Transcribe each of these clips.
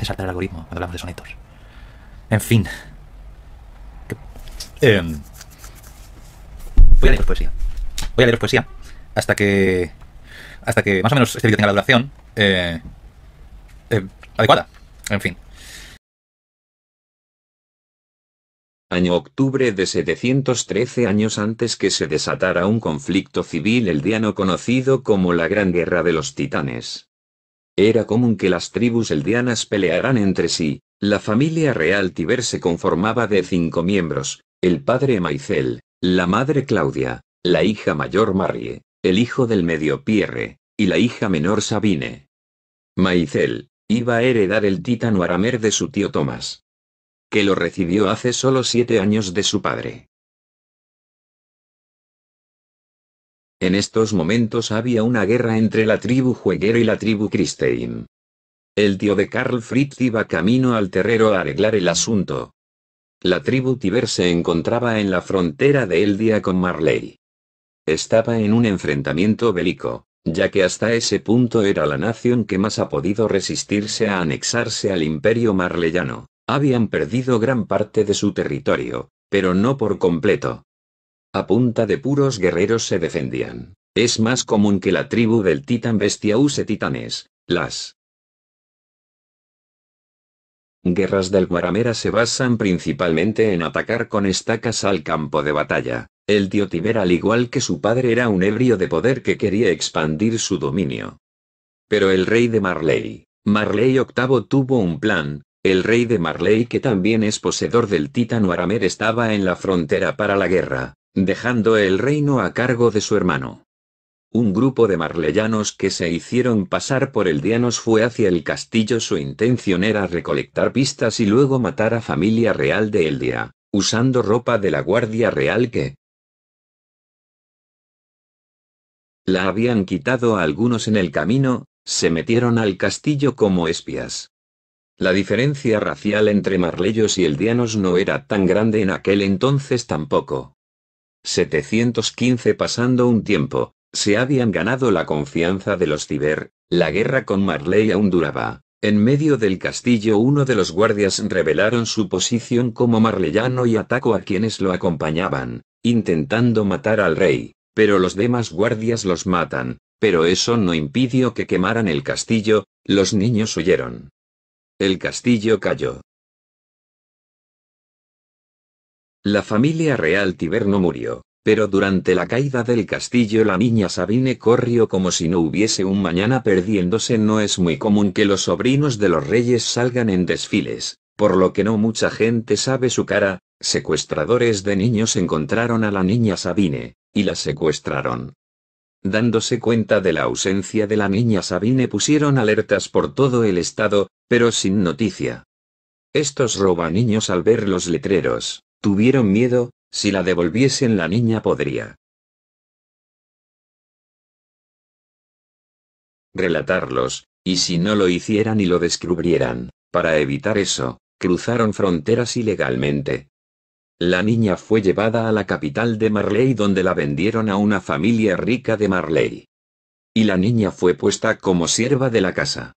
que el algoritmo cuando hablamos de sonetos. En fin. Em. voy a leeros poesía. Voy a leeros poesía hasta que. Hasta que más o menos este vídeo tenga la duración eh, eh, adecuada. En fin. Año octubre de 713 años antes que se desatara un conflicto civil el diano conocido como la Gran Guerra de los Titanes. Era común que las tribus eldianas pelearan entre sí. La familia real Tiber se conformaba de cinco miembros, el padre Maicel, la madre Claudia, la hija mayor Marie, el hijo del medio Pierre, y la hija menor Sabine. Maicel, iba a heredar el titán Aramer de su tío Tomás. Que lo recibió hace solo siete años de su padre. En estos momentos había una guerra entre la tribu Jueguero y la tribu Christein. El tío de Carl Fritz iba camino al terrero a arreglar el asunto. La tribu Tiber se encontraba en la frontera de Eldia con Marley. Estaba en un enfrentamiento bélico, ya que hasta ese punto era la nación que más ha podido resistirse a anexarse al imperio marleyano. Habían perdido gran parte de su territorio, pero no por completo. A punta de puros guerreros se defendían. Es más común que la tribu del titán bestia use titanes. Las guerras del Guaramera se basan principalmente en atacar con estacas al campo de batalla. El Tiber al igual que su padre era un ebrio de poder que quería expandir su dominio. Pero el rey de Marley, Marley VIII tuvo un plan, el rey de Marley que también es poseedor del titán Guaramer, estaba en la frontera para la guerra, dejando el reino a cargo de su hermano. Un grupo de marleyanos que se hicieron pasar por el fue hacia el castillo. Su intención era recolectar pistas y luego matar a familia real de Eldia, usando ropa de la Guardia Real que la habían quitado a algunos en el camino, se metieron al castillo como espías. La diferencia racial entre marleyos y eldianos no era tan grande en aquel entonces tampoco. 715 pasando un tiempo, se habían ganado la confianza de los Tiber, la guerra con Marley aún duraba. En medio del castillo uno de los guardias revelaron su posición como marleyano y atacó a quienes lo acompañaban, intentando matar al rey, pero los demás guardias los matan, pero eso no impidió que quemaran el castillo, los niños huyeron. El castillo cayó, La familia real Tiberno murió, pero durante la caída del castillo la niña Sabine corrió como si no hubiese un mañana perdiéndose. No es muy común que los sobrinos de los reyes salgan en desfiles, por lo que no mucha gente sabe su cara, secuestradores de niños encontraron a la niña Sabine, y la secuestraron. Dándose cuenta de la ausencia de la niña Sabine pusieron alertas por todo el estado, pero sin noticia. Estos roban niños al ver los letreros, Tuvieron miedo, si la devolviesen la niña podría relatarlos, y si no lo hicieran y lo descubrieran, para evitar eso, cruzaron fronteras ilegalmente. La niña fue llevada a la capital de Marley donde la vendieron a una familia rica de Marley. Y la niña fue puesta como sierva de la casa.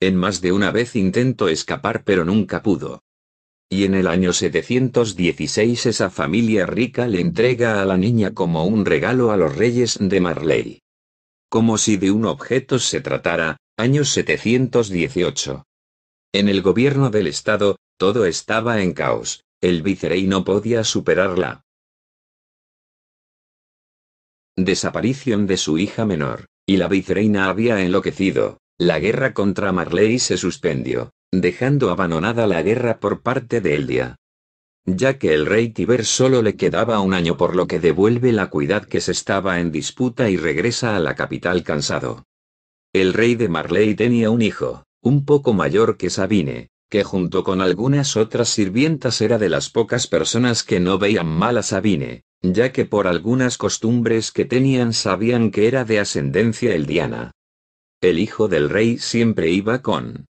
En más de una vez intentó escapar pero nunca pudo y en el año 716 esa familia rica le entrega a la niña como un regalo a los reyes de Marley. Como si de un objeto se tratara, año 718. En el gobierno del Estado, todo estaba en caos, el vicerey no podía superarla. Desaparición de su hija menor, y la vicereina había enloquecido, la guerra contra Marley se suspendió, dejando abandonada la guerra por parte de Eldia. Ya que el rey Tiber solo le quedaba un año por lo que devuelve la cuidad que se estaba en disputa y regresa a la capital cansado. El rey de Marley tenía un hijo, un poco mayor que Sabine, que junto con algunas otras sirvientas era de las pocas personas que no veían mal a Sabine, ya que por algunas costumbres que tenían sabían que era de ascendencia eldiana. El hijo del rey siempre iba con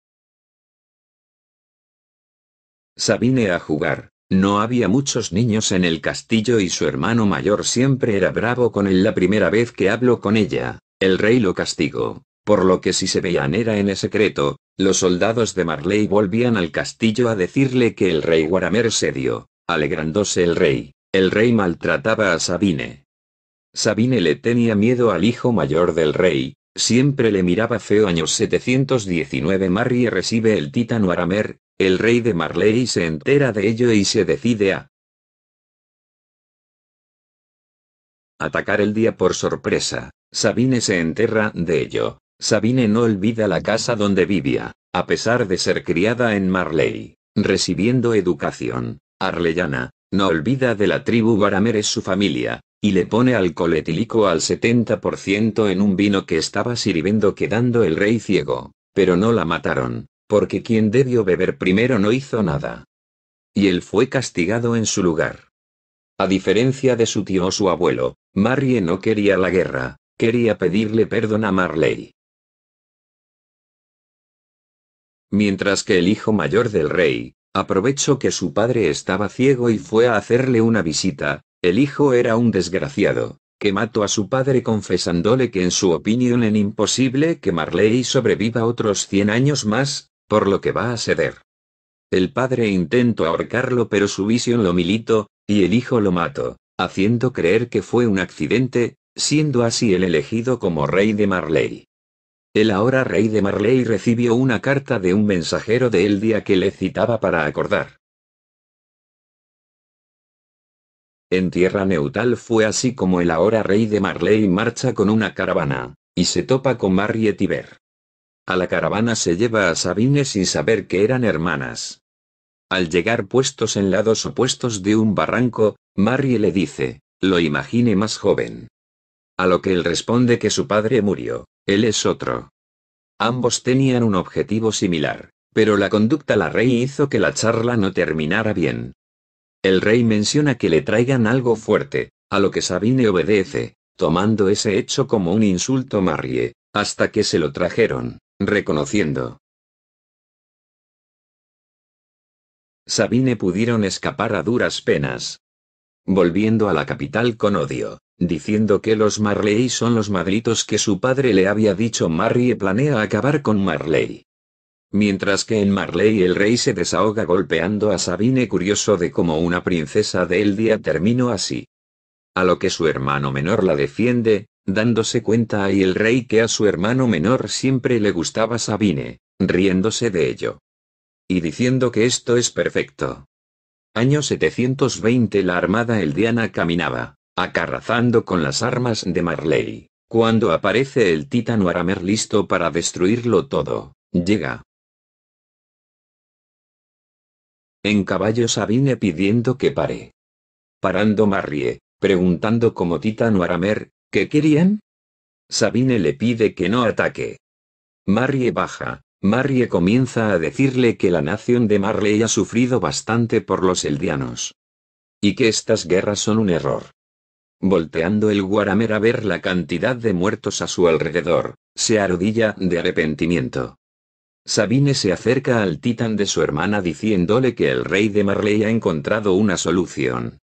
Sabine a jugar. No había muchos niños en el castillo y su hermano mayor siempre era bravo con él la primera vez que habló con ella. El rey lo castigó, por lo que si se veían era en secreto, los soldados de Marley volvían al castillo a decirle que el rey Guaramer se dio, alegrándose el rey. El rey maltrataba a Sabine. Sabine le tenía miedo al hijo mayor del rey, siempre le miraba feo. Años 719 Marry recibe el titán Aramer, el rey de Marley se entera de ello y se decide a atacar el día por sorpresa. Sabine se enterra de ello. Sabine no olvida la casa donde vivía, a pesar de ser criada en Marley, recibiendo educación arleyana, no olvida de la tribu Barameres su familia, y le pone alcohol etílico al 70% en un vino que estaba sirviendo quedando el rey ciego, pero no la mataron, porque quien debió beber primero no hizo nada. Y él fue castigado en su lugar. A diferencia de su tío o su abuelo, Marie no quería la guerra, quería pedirle perdón a Marley. Mientras que el hijo mayor del rey, aprovechó que su padre estaba ciego y fue a hacerle una visita, el hijo era un desgraciado, que mató a su padre confesándole que en su opinión era imposible que Marley sobreviva otros 100 años más, por lo que va a ceder. El padre intentó ahorcarlo pero su visión lo militó, y el hijo lo mató, haciendo creer que fue un accidente, siendo así el elegido como rey de Marley. El ahora rey de Marley recibió una carta de un mensajero de Eldia que le citaba para acordar. En tierra neutral fue así como el ahora rey de Marley marcha con una caravana, y se topa con Ver. A la caravana se lleva a Sabine sin saber que eran hermanas. Al llegar puestos en lados opuestos de un barranco, Marie le dice, lo imagine más joven. A lo que él responde que su padre murió, él es otro. Ambos tenían un objetivo similar, pero la conducta la rey hizo que la charla no terminara bien. El rey menciona que le traigan algo fuerte, a lo que Sabine obedece, tomando ese hecho como un insulto Marie, hasta que se lo trajeron reconociendo Sabine pudieron escapar a duras penas. Volviendo a la capital con odio, diciendo que los Marley son los madritos que su padre le había dicho Marrie planea acabar con Marley. Mientras que en Marley el rey se desahoga golpeando a Sabine curioso de cómo una princesa de Eldia terminó así. A lo que su hermano menor la defiende, Dándose cuenta ahí el rey que a su hermano menor siempre le gustaba Sabine, riéndose de ello. Y diciendo que esto es perfecto. Año 720 la armada eldiana caminaba, acarrazando con las armas de Marley, cuando aparece el titano Aramer listo para destruirlo todo, llega. En caballo Sabine pidiendo que pare. Parando Marrie, preguntando como titano Aramer, ¿Qué querían? Sabine le pide que no ataque. Marie baja. Marie comienza a decirle que la nación de Marley ha sufrido bastante por los eldianos. Y que estas guerras son un error. Volteando el Guaramer a ver la cantidad de muertos a su alrededor, se arrodilla de arrepentimiento. Sabine se acerca al titán de su hermana diciéndole que el rey de Marley ha encontrado una solución.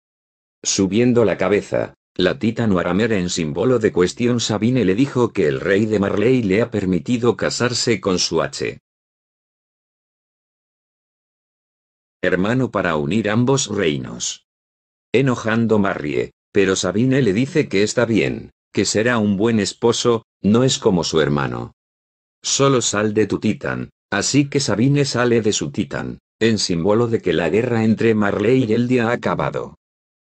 Subiendo la cabeza, la tita aramera en símbolo de cuestión Sabine le dijo que el rey de Marley le ha permitido casarse con su H. Hermano para unir ambos reinos. Enojando Marrie, pero Sabine le dice que está bien, que será un buen esposo, no es como su hermano. Solo sal de tu titán, así que Sabine sale de su titán, en símbolo de que la guerra entre Marley y Eldia ha acabado.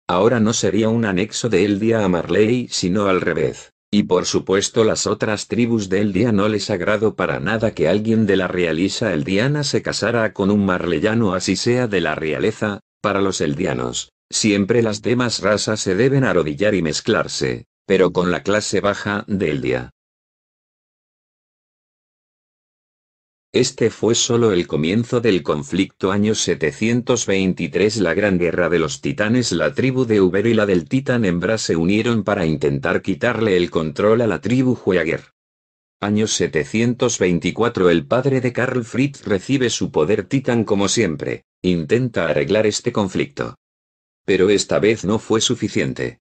Ahora no sería un anexo de Eldia a Marley sino al revés. Y por supuesto las otras tribus de Eldia no les agrado para nada que alguien de la realisa eldiana se casara con un marleyano así sea de la realeza, para los eldianos. Siempre las demás razas se deben arrodillar y mezclarse, pero con la clase baja de Eldia, Este fue solo el comienzo del conflicto año 723 La Gran Guerra de los Titanes La tribu de Uber y la del Titán Hembra se unieron para intentar quitarle el control a la tribu Hueager. Año 724 El padre de Karl Fritz recibe su poder Titán como siempre, intenta arreglar este conflicto. Pero esta vez no fue suficiente.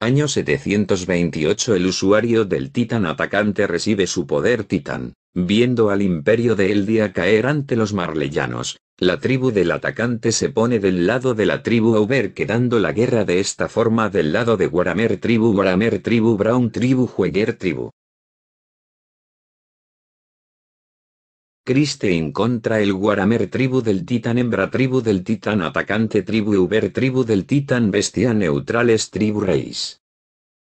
Año 728 El usuario del Titán atacante recibe su poder Titán Viendo al imperio de Eldia caer ante los marleyanos, la tribu del atacante se pone del lado de la tribu Uber quedando la guerra de esta forma del lado de Guaramer tribu Guaramer tribu Brown tribu Jueguer tribu. en contra el Guaramer tribu del titán hembra tribu del titán atacante tribu Uber tribu del titán bestia neutrales tribu reis.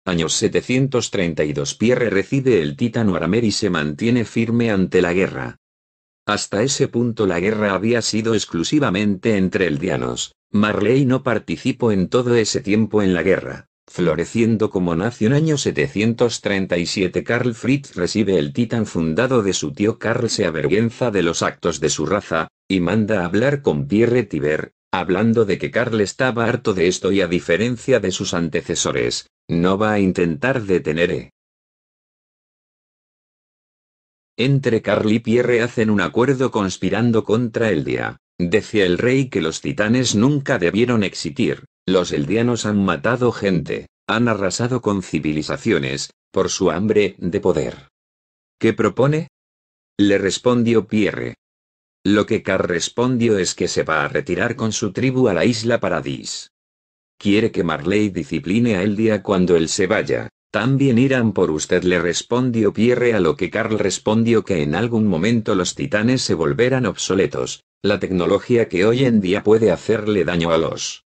Años 732 Pierre recibe el titán Aramer y se mantiene firme ante la guerra. Hasta ese punto la guerra había sido exclusivamente entre eldianos. Marley no participó en todo ese tiempo en la guerra. Floreciendo como nació en año 737 Carl Fritz recibe el titán fundado de su tío Carl se avergüenza de los actos de su raza, y manda a hablar con Pierre Tiber, hablando de que Carl estaba harto de esto y a diferencia de sus antecesores, no va a intentar detener e. Entre Carl y Pierre hacen un acuerdo conspirando contra Eldia. Decía el rey que los titanes nunca debieron existir, los eldianos han matado gente, han arrasado con civilizaciones, por su hambre de poder. ¿Qué propone? Le respondió Pierre. Lo que Carl respondió es que se va a retirar con su tribu a la isla Paradis. Quiere que Marley discipline a día cuando él se vaya. También irán por usted le respondió Pierre a lo que Carl respondió que en algún momento los titanes se volverán obsoletos, la tecnología que hoy en día puede hacerle daño a los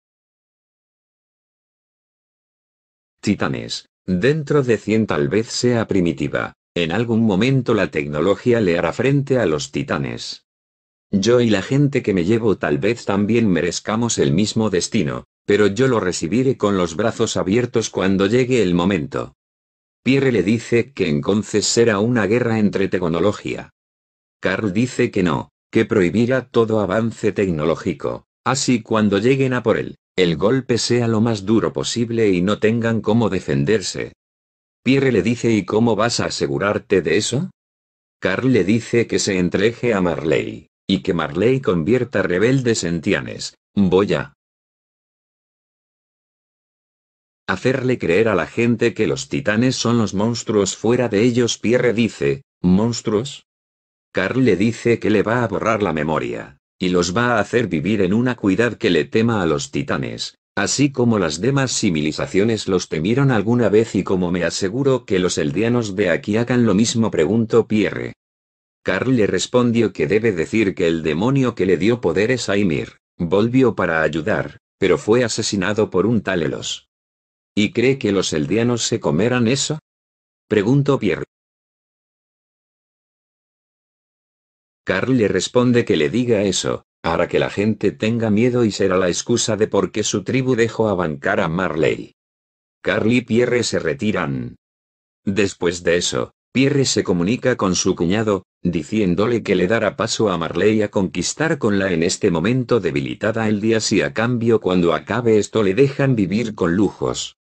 titanes. Dentro de 100 tal vez sea primitiva, en algún momento la tecnología le hará frente a los titanes. Yo y la gente que me llevo tal vez también merezcamos el mismo destino, pero yo lo recibiré con los brazos abiertos cuando llegue el momento. Pierre le dice que entonces será una guerra entre tecnología. Carl dice que no, que prohibirá todo avance tecnológico, así cuando lleguen a por él, el golpe sea lo más duro posible y no tengan cómo defenderse. Pierre le dice ¿y cómo vas a asegurarte de eso? Carl le dice que se entreje a Marley, y que Marley convierta rebeldes en tianes, voy a hacerle creer a la gente que los titanes son los monstruos fuera de ellos. Pierre dice, ¿monstruos? Carl le dice que le va a borrar la memoria, y los va a hacer vivir en una cuidad que le tema a los titanes, así como las demás civilizaciones los temieron alguna vez y como me aseguro que los eldianos de aquí hagan lo mismo pregunto Pierre. Carl le respondió que debe decir que el demonio que le dio poderes a Ymir, volvió para ayudar, pero fue asesinado por un tal ¿Y cree que los eldianos se comerán eso? Preguntó Pierre. Carl le responde que le diga eso, hará que la gente tenga miedo y será la excusa de por qué su tribu dejó a bancar a Marley. Carl y Pierre se retiran. Después de eso, Pierre se comunica con su cuñado, diciéndole que le dará paso a Marley a conquistar con la en este momento debilitada el día si a cambio cuando acabe esto le dejan vivir con lujos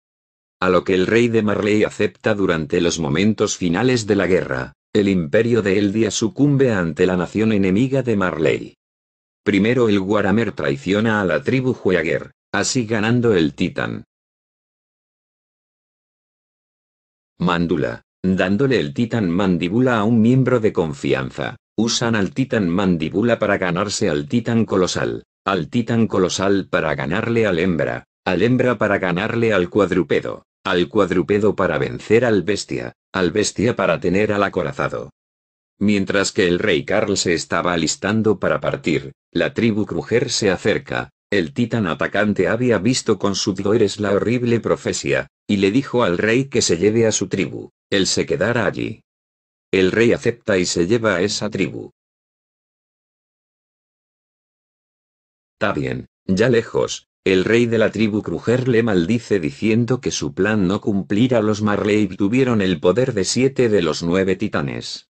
a lo que el rey de Marley acepta durante los momentos finales de la guerra. El imperio de Eldia sucumbe ante la nación enemiga de Marley. Primero el Guaramer traiciona a la tribu Hueager, así ganando el titán. Mandula, dándole el titán mandíbula a un miembro de confianza, usan al titán mandíbula para ganarse al titán colosal, al titán colosal para ganarle al hembra, al hembra para ganarle al cuadrúpedo, al cuadrúpedo para vencer al bestia, al bestia para tener al acorazado. Mientras que el rey Carl se estaba alistando para partir, la tribu crujer se acerca. El titán atacante había visto con sus ojos la horrible profecía, y le dijo al rey que se lleve a su tribu, él se quedará allí. El rey acepta y se lleva a esa tribu. Está bien, ya lejos, el rey de la tribu Kruger le maldice diciendo que su plan no a Los Marley tuvieron el poder de siete de los nueve titanes.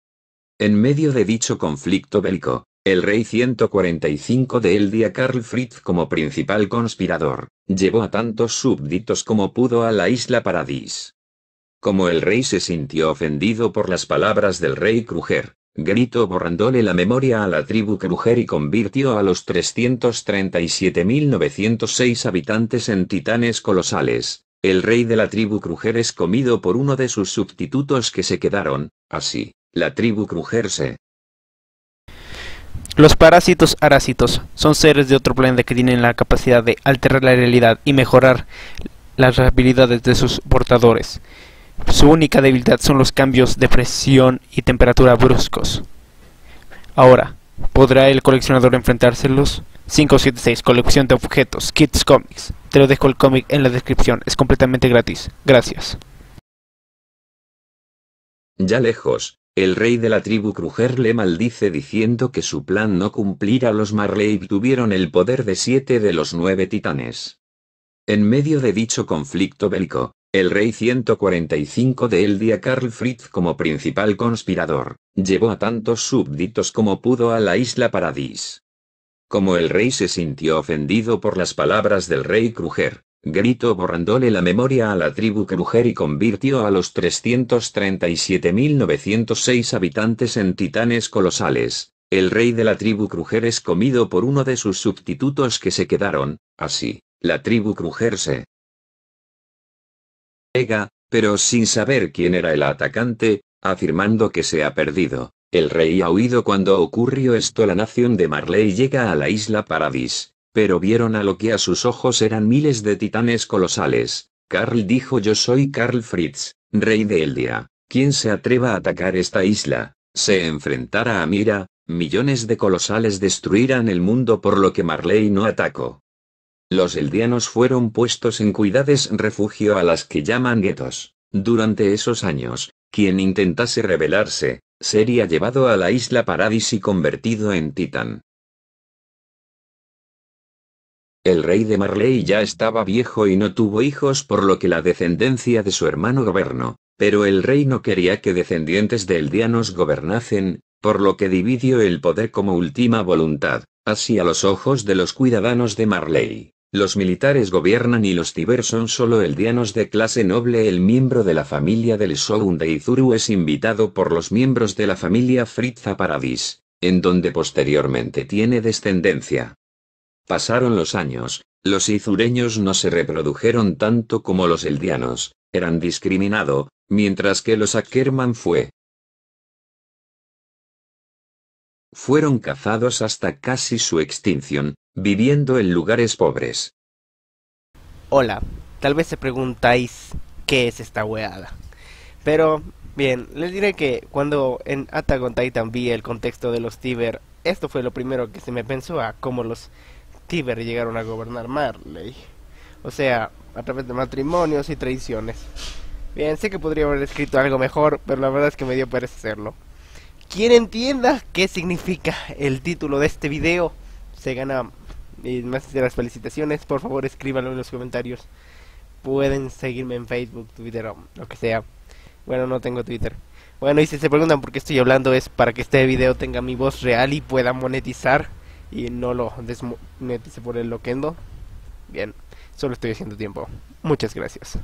En medio de dicho conflicto bélico, el rey 145 de Eldia Karl Fritz como principal conspirador, llevó a tantos súbditos como pudo a la isla Paradis. Como el rey se sintió ofendido por las palabras del rey Kruger, Grito borrándole la memoria a la tribu Crujer y convirtió a los 337.906 habitantes en titanes colosales. El rey de la tribu Crujer es comido por uno de sus sustitutos que se quedaron, así, la tribu Crujerse. los parásitos arásitos son seres de otro planeta que tienen la capacidad de alterar la realidad y mejorar las habilidades de sus portadores. Su única debilidad son los cambios de presión y temperatura bruscos. Ahora, ¿podrá el coleccionador enfrentárselos? 576 Colección de Objetos Kids Comics. Te lo dejo el cómic en la descripción, es completamente gratis. Gracias. Ya lejos, el rey de la tribu Kruger le maldice diciendo que su plan no cumplirá. a los Marley tuvieron el poder de siete de los nueve titanes. En medio de dicho conflicto bélico, el rey 145 de Eldia Karl Fritz como principal conspirador, llevó a tantos súbditos como pudo a la isla Paradis. Como el rey se sintió ofendido por las palabras del rey Kruger, gritó borrándole la memoria a la tribu Kruger y convirtió a los 337.906 habitantes en titanes colosales. El rey de la tribu Kruger es comido por uno de sus substitutos que se quedaron, así, la tribu Kruger se Ega, pero sin saber quién era el atacante, afirmando que se ha perdido. El rey ha huido cuando ocurrió esto. La nación de Marley llega a la isla Paradis, pero vieron a lo que a sus ojos eran miles de titanes colosales. Carl dijo yo soy Carl Fritz, rey de Eldia. quien se atreva a atacar esta isla? Se enfrentará a Mira, millones de colosales destruirán el mundo por lo que Marley no atacó. Los eldianos fueron puestos en cuidades refugio a las que llaman guetos. Durante esos años, quien intentase rebelarse, sería llevado a la isla Paradis y convertido en titán. El rey de Marley ya estaba viejo y no tuvo hijos por lo que la descendencia de su hermano gobernó, pero el rey no quería que descendientes de eldianos gobernasen, por lo que dividió el poder como última voluntad, así a los ojos de los cuidadanos de Marley. Los militares gobiernan y los Tiber son solo eldianos de clase noble. El miembro de la familia del Shogun de Izuru es invitado por los miembros de la familia Fritza Paradis, en donde posteriormente tiene descendencia. Pasaron los años, los izureños no se reprodujeron tanto como los eldianos, eran discriminado, mientras que los Ackerman fue. Fueron cazados hasta casi su extinción, Viviendo en lugares pobres. Hola, tal vez se preguntáis qué es esta weada. Pero, bien, les diré que cuando en Attack on Titan vi el contexto de los Tiber, esto fue lo primero que se me pensó a cómo los Tiber llegaron a gobernar Marley. O sea, a través de matrimonios y traiciones. Bien, sé que podría haber escrito algo mejor, pero la verdad es que me dio pereza hacerlo. Quien entienda qué significa el título de este video, se gana y más de las felicitaciones, por favor escríbanlo en los comentarios. Pueden seguirme en Facebook, Twitter o lo que sea. Bueno, no tengo Twitter. Bueno, y si se preguntan por qué estoy hablando es para que este video tenga mi voz real y pueda monetizar y no lo desmonetice por el loquendo. Bien, solo estoy haciendo tiempo. Muchas gracias.